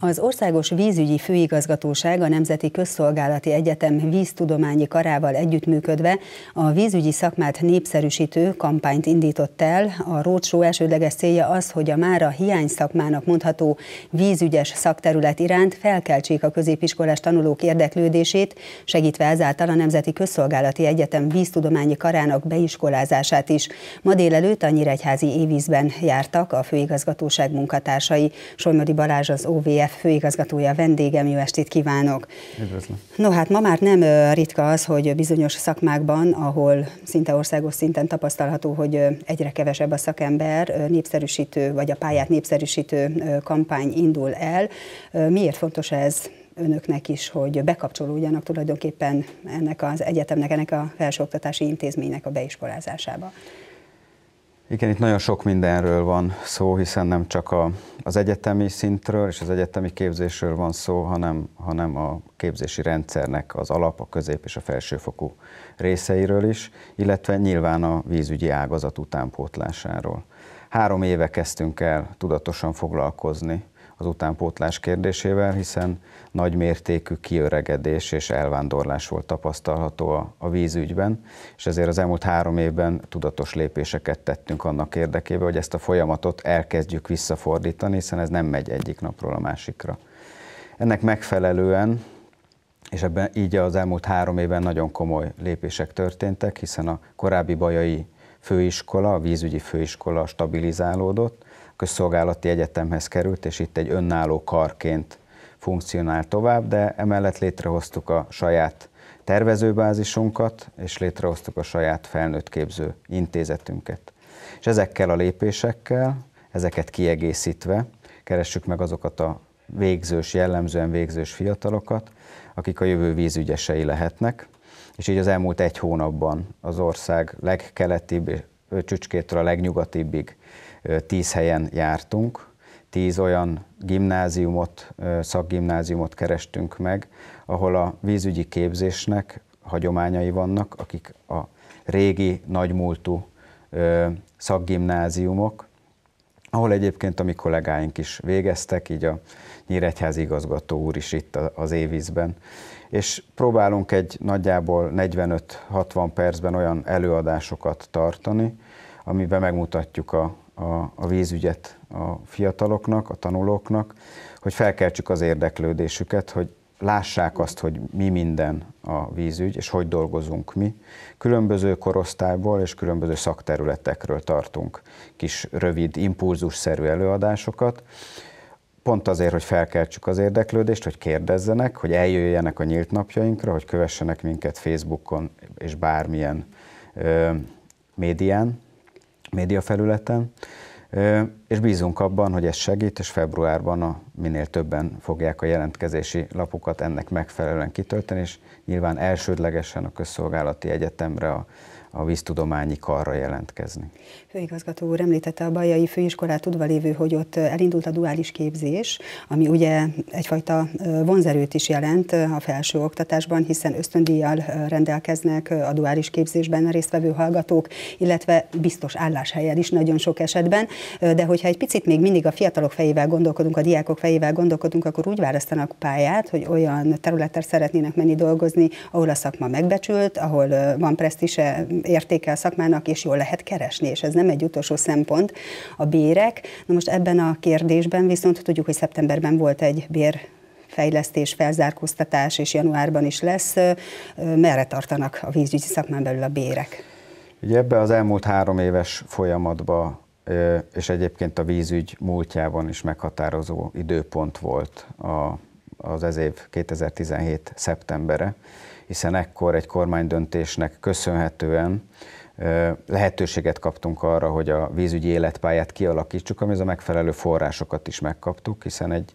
Az Országos Vízügyi Főigazgatóság a Nemzeti Közszolgálati Egyetem víztudományi karával együttműködve a vízügyi szakmát népszerűsítő kampányt indított el. A rócsó elsődleges célja az, hogy a mára hiány szakmának mondható vízügyes szakterület iránt felkeltsék a középiskolás tanulók érdeklődését, segítve ezáltal a Nemzeti Közszolgálati Egyetem víztudományi karának beiskolázását is. Ma délelőtt a Nyíregyházi évízben jártak a főigazgatóság munkatársai. Solymadi Balázs az OVS MFF főigazgatója, vendégem, jó estét kívánok! Üdvözlöm! No hát ma már nem ritka az, hogy bizonyos szakmákban, ahol szinte országos szinten tapasztalható, hogy egyre kevesebb a szakember, népszerűsítő vagy a pályát népszerűsítő kampány indul el. Miért fontos ez önöknek is, hogy bekapcsolódjanak tulajdonképpen ennek az egyetemnek, ennek a felsőoktatási intézménynek a beiskolázásába? Igen, itt nagyon sok mindenről van szó, hiszen nem csak a, az egyetemi szintről és az egyetemi képzésről van szó, hanem, hanem a képzési rendszernek az alap, a közép és a felsőfokú részeiről is, illetve nyilván a vízügyi ágazat utánpótlásáról. Három éve kezdtünk el tudatosan foglalkozni az utánpótlás kérdésével, hiszen nagy mértékű kiöregedés és elvándorlás volt tapasztalható a, vízügyben, és ezért az elmúlt három évben tudatos lépéseket tettünk annak érdekében, hogy ezt a folyamatot elkezdjük visszafordítani, hiszen ez nem megy egyik napról a másikra. Ennek megfelelően és ebben így az elmúlt három évben nagyon komoly lépések történtek, hiszen a korábbi bajai főiskola, a vízügyi főiskola stabilizálódott, közszolgálati egyetemhez került, és itt egy önálló karként funkcionál tovább, de emellett létrehoztuk a saját tervezőbázisunkat, és létrehoztuk a saját képző intézetünket. És ezekkel a lépésekkel, ezeket kiegészítve, keressük meg azokat a végzős, jellemzően végzős fiatalokat, akik a jövő vízügyesei lehetnek, és így az elmúlt egy hónapban az ország legkeletibb csücskétől a legnyugatibbig tíz helyen jártunk, tíz olyan gimnáziumot, szakgimnáziumot kerestünk meg, ahol a vízügyi képzésnek hagyományai vannak, akik a régi nagymúltú szakgimnáziumok, ahol egyébként a mi kollégáink is végeztek, így a Nyíregyház igazgató úr is itt az évízben. És próbálunk egy nagyjából 45-60 percben olyan előadásokat tartani, amiben megmutatjuk a a, a vízügyet a fiataloknak, a tanulóknak, hogy felkeltsük az érdeklődésüket, hogy lássák azt, hogy mi minden a vízügy, és hogy dolgozunk mi. Különböző korosztályból és különböző szakterületekről tartunk kis rövid, impulzusszerű előadásokat, pont azért, hogy felkeltsük az érdeklődést, hogy kérdezzenek, hogy eljöjjenek a nyílt napjainkra, hogy kövessenek minket Facebookon és bármilyen ö, médián, média felületen, és bízunk abban, hogy ez segít, és februárban a, minél többen fogják a jelentkezési lapokat ennek megfelelően kitölteni, és nyilván elsődlegesen a közszolgálati egyetemre a a víztudományi karra jelentkezni. Főigazgató úr említette a Bajai Főiskolát tudva lévő, hogy ott elindult a duális képzés, ami ugye egyfajta vonzerőt is jelent a felső oktatásban, hiszen ösztöndíjjal rendelkeznek a duális képzésben résztvevő hallgatók, illetve biztos álláshelyel is nagyon sok esetben, de hogyha egy picit még mindig a fiatalok fejével gondolkodunk, a diákok fejével gondolkodunk, akkor úgy választanak pályát, hogy olyan területre szeretnének menni dolgozni, ahol a szakma megbecsült, ahol van presztise értéke a szakmának, és jól lehet keresni, és ez nem egy utolsó szempont a bérek. Na most ebben a kérdésben viszont tudjuk, hogy szeptemberben volt egy bér fejlesztés, felzárkóztatás, és januárban is lesz. Merre tartanak a vízügyi szakmán belül a bérek? Ugye ebbe az elmúlt három éves folyamatba és egyébként a vízügy múltjában is meghatározó időpont volt a, az ez év 2017. szeptembere, hiszen ekkor egy kormánydöntésnek köszönhetően lehetőséget kaptunk arra, hogy a vízügyi életpályát kialakítsuk, amihez a megfelelő forrásokat is megkaptuk, hiszen egy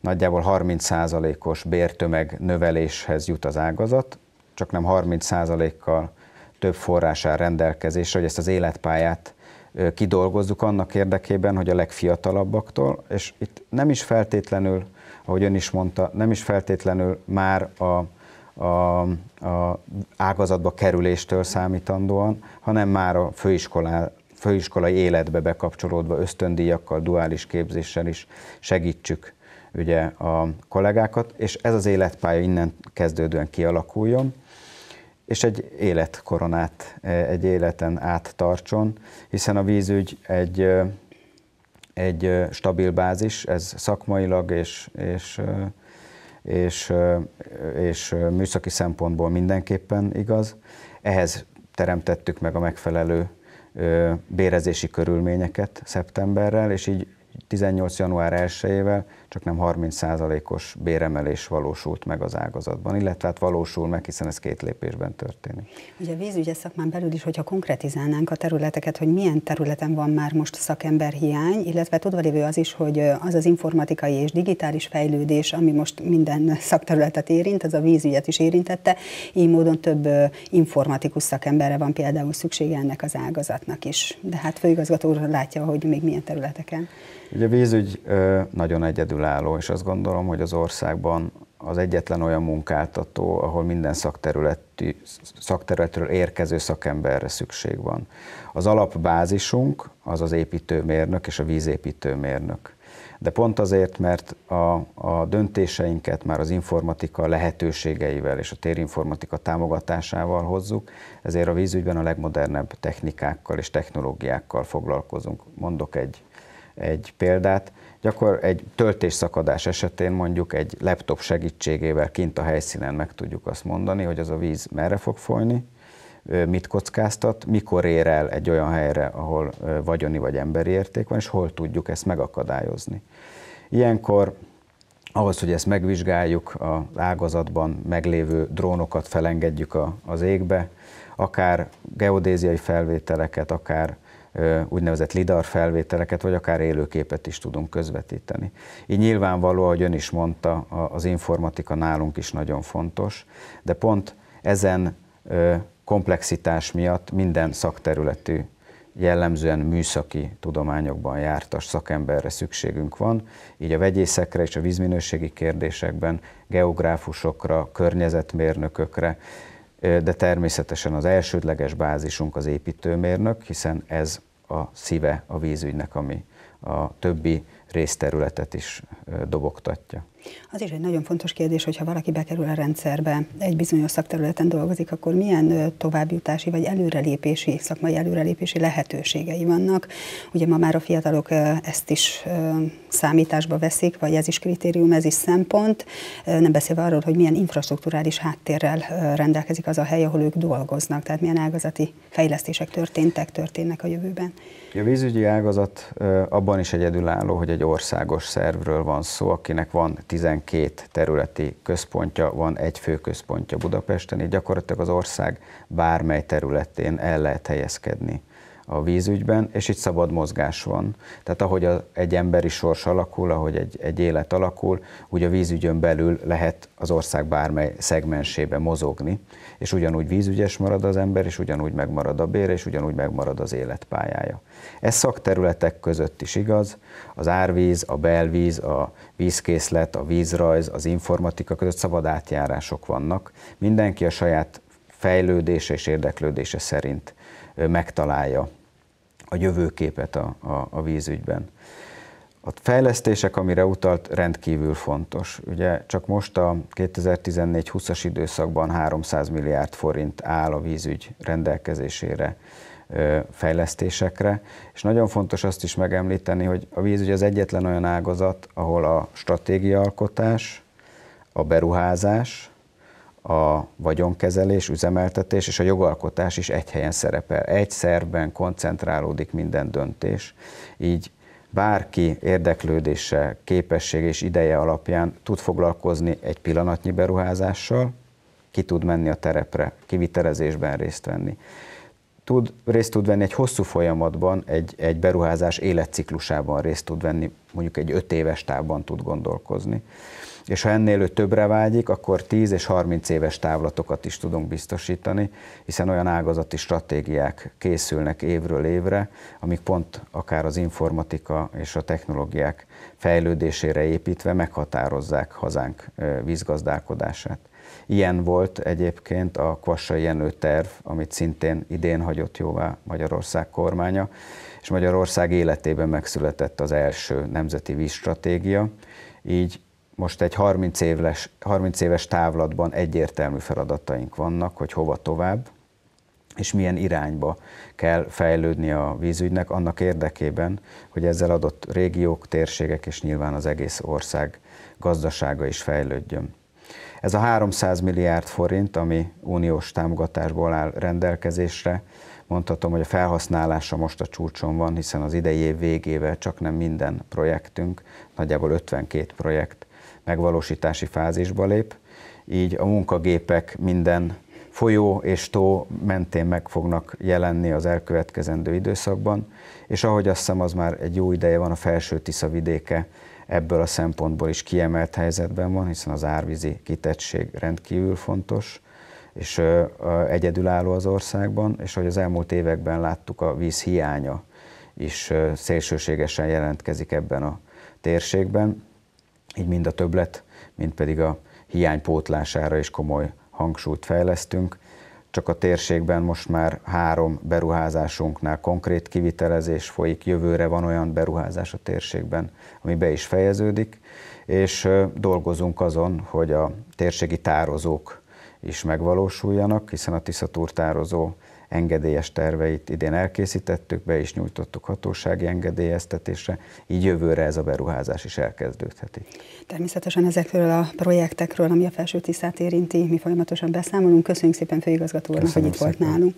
nagyjából 30%-os bértömeg növeléshez jut az ágazat, csak nem 30%-kal több forrás áll rendelkezésre, hogy ezt az életpályát kidolgozzuk annak érdekében, hogy a legfiatalabbaktól, és itt nem is feltétlenül, ahogy ön is mondta, nem is feltétlenül már a a, a ágazatba kerüléstől számítandóan, hanem már a főiskolá, főiskolai életbe bekapcsolódva ösztöndíjakkal, duális képzéssel is segítsük ugye a kollégákat, és ez az életpálya innen kezdődően kialakuljon, és egy életkoronát, e, egy életen át tartson, hiszen a vízügy egy, e, egy e, stabil bázis, ez szakmailag és, és és, és műszaki szempontból mindenképpen igaz. Ehhez teremtettük meg a megfelelő bérezési körülményeket szeptemberrel, és így 18. január 1-ével csak nem 30%-os béremelés valósult meg az ágazatban, illetve hát valósul meg, hiszen ez két lépésben történik. Ugye a vízügyes szakmán belül is, hogyha konkretizálnánk a területeket, hogy milyen területen van már most szakember hiány, illetve tudva lévő az is, hogy az az informatikai és digitális fejlődés, ami most minden szakterületet érint, az a vízügyet is érintette, így módon több informatikus szakemberre van például szüksége ennek az ágazatnak is. De hát főigazgató úr látja, hogy még milyen területeken. Ugye a vízügy nagyon egyedül egyedülálló, és azt gondolom, hogy az országban az egyetlen olyan munkáltató, ahol minden szakterületi, szakterületről érkező szakemberre szükség van. Az alapbázisunk az az építőmérnök és a vízépítőmérnök. De pont azért, mert a, a döntéseinket már az informatika lehetőségeivel és a térinformatika támogatásával hozzuk, ezért a vízügyben a legmodernebb technikákkal és technológiákkal foglalkozunk. Mondok egy, egy példát gyakor egy töltésszakadás esetén mondjuk egy laptop segítségével kint a helyszínen meg tudjuk azt mondani, hogy az a víz merre fog folyni, mit kockáztat, mikor ér el egy olyan helyre, ahol vagyoni vagy emberi érték van, és hol tudjuk ezt megakadályozni. Ilyenkor ahhoz, hogy ezt megvizsgáljuk, az ágazatban meglévő drónokat felengedjük az égbe, akár geodéziai felvételeket, akár úgynevezett lidar felvételeket, vagy akár élőképet is tudunk közvetíteni. Így nyilvánvaló, ahogy ön is mondta, az informatika nálunk is nagyon fontos, de pont ezen komplexitás miatt minden szakterületű jellemzően műszaki tudományokban jártas szakemberre szükségünk van, így a vegyészekre és a vízminőségi kérdésekben, geográfusokra, környezetmérnökökre, de természetesen az elsődleges bázisunk az építőmérnök, hiszen ez a szíve a vízügynek, ami a többi részterületet is dobogtatja. Az is egy nagyon fontos kérdés, hogyha valaki bekerül a rendszerbe, egy bizonyos szakterületen dolgozik, akkor milyen továbbjutási vagy előrelépési, szakmai előrelépési lehetőségei vannak. Ugye ma már a fiatalok ezt is számításba veszik, vagy ez is kritérium, ez is szempont, nem beszélve arról, hogy milyen infrastruktúrális háttérrel rendelkezik az a hely, ahol ők dolgoznak, tehát milyen ágazati fejlesztések történtek, történnek a jövőben. A vízügyi ágazat abban is egyedülálló, hogy egy országos szervről van szó, akinek van 12 területi központja van, egy fő központja Budapesten, így gyakorlatilag az ország bármely területén el lehet helyezkedni a vízügyben, és itt szabad mozgás van. Tehát ahogy a, egy emberi sors alakul, ahogy egy, egy élet alakul, úgy a vízügyön belül lehet az ország bármely szegmensébe mozogni, és ugyanúgy vízügyes marad az ember, és ugyanúgy megmarad a bér, és ugyanúgy megmarad az életpályája. Ez szakterületek között is igaz, az árvíz, a belvíz, a vízkészlet, a vízrajz, az informatika között szabad átjárások vannak. Mindenki a saját fejlődése és érdeklődése szerint megtalálja a jövőképet a, a, a vízügyben. A fejlesztések, amire utalt, rendkívül fontos. Ugye csak most a 2014-20-as időszakban 300 milliárd forint áll a vízügy rendelkezésére fejlesztésekre, és nagyon fontos azt is megemlíteni, hogy a vízügy az egyetlen olyan ágazat, ahol a stratégiaalkotás, a beruházás, a vagyonkezelés, üzemeltetés és a jogalkotás is egy helyen szerepel. Egy szerben koncentrálódik minden döntés, így bárki érdeklődése, képessége és ideje alapján tud foglalkozni egy pillanatnyi beruházással, ki tud menni a terepre, kivitelezésben részt venni tud, részt tud venni egy hosszú folyamatban, egy, egy beruházás életciklusában részt tud venni, mondjuk egy öt éves távban tud gondolkozni. És ha ennél ő többre vágyik, akkor 10 és 30 éves távlatokat is tudunk biztosítani, hiszen olyan ágazati stratégiák készülnek évről évre, amik pont akár az informatika és a technológiák fejlődésére építve meghatározzák hazánk vízgazdálkodását. Ilyen volt egyébként a Kvassa Jenő terv, amit szintén idén hagyott jóvá Magyarország kormánya, és Magyarország életében megszületett az első nemzeti vízstratégia, így most egy 30 éves, 30 éves távlatban egyértelmű feladataink vannak, hogy hova tovább, és milyen irányba kell fejlődni a vízügynek annak érdekében, hogy ezzel adott régiók, térségek és nyilván az egész ország gazdasága is fejlődjön. Ez a 300 milliárd forint, ami uniós támogatásból áll rendelkezésre, mondhatom, hogy a felhasználása most a csúcson van, hiszen az idei év végével csak nem minden projektünk, nagyjából 52 projekt megvalósítási fázisba lép, így a munkagépek minden folyó és tó mentén meg fognak jelenni az elkövetkezendő időszakban, és ahogy azt hiszem, az már egy jó ideje van, a felső Tisza vidéke ebből a szempontból is kiemelt helyzetben van, hiszen az árvízi kitettség rendkívül fontos, és egyedülálló az országban, és ahogy az elmúlt években láttuk, a víz hiánya is szélsőségesen jelentkezik ebben a térségben, így mind a többlet, mind pedig a hiány pótlására is komoly hangsúlyt fejlesztünk, csak a térségben most már három beruházásunknál konkrét kivitelezés folyik, jövőre van olyan beruházás a térségben, ami be is fejeződik, és dolgozunk azon, hogy a térségi tározók is megvalósuljanak, hiszen a Tisza tározó engedélyes terveit idén elkészítettük, be is nyújtottuk hatósági engedélyeztetésre, így jövőre ez a beruházás is elkezdődheti. Természetesen ezekről a projektekről, ami a felső tisztát érinti, mi folyamatosan beszámolunk. Köszönjük szépen főigazgató úrnak, hogy itt volt nálunk.